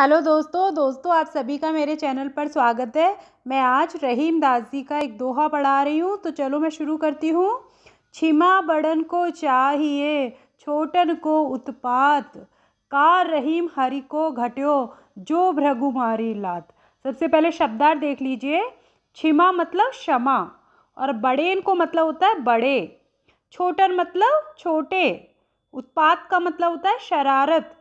hello दोस्तों दोस्तों आप सभी का मेरे चैनल पर स्वागत है मैं आज रहीम दास जी का एक दोहा पढ़ा रही हूँ तो चलो मैं शुरू करती हूँ छिमा बड़न को चाहिए छोटन को उत्पात का रहीम हरि को घट्यो जो भ्रगु लात सबसे पहले शब्दार देख लीजिए छिमा मतलब क्षमा और बड़ेन को मतलब होता है बड़े छोटन मतलब छोटे उत्पात का मतलब होता है शरारत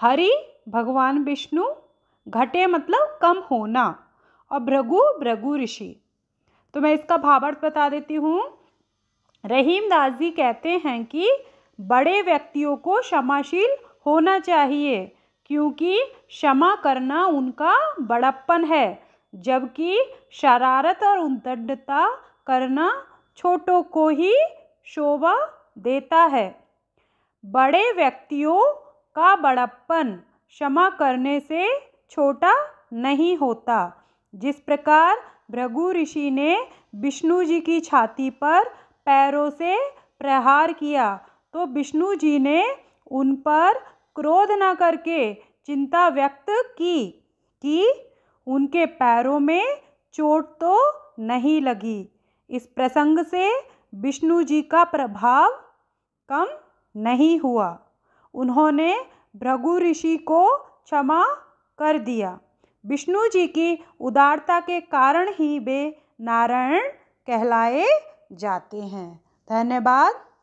हरी भगवान विष्णु घटे मतलब कम होना और भृगु भृगु ऋषि तो मैं इसका भावार्थ बता देती हूँ रहीम दास जी कहते हैं कि बड़े व्यक्तियों को क्षमाशील होना चाहिए क्योंकि क्षमा करना उनका बड़प्पन है जबकि शरारत और उद्दंडता करना छोटों को ही शोभा देता है बड़े व्यक्तियों का बड़प्पन क्षमा करने से छोटा नहीं होता जिस प्रकार भृगु ऋषि ने विष्णु जी की छाती पर पैरों से प्रहार किया तो विष्णु जी ने उन पर क्रोध न करके चिंता व्यक्त की कि उनके पैरों में चोट तो नहीं लगी इस प्रसंग से विष्णु जी का प्रभाव कम नहीं हुआ उन्होंने भृगु ऋषि को क्षमा कर दिया विष्णु जी की उदारता के कारण ही वे नारायण कहलाए जाते हैं धन्यवाद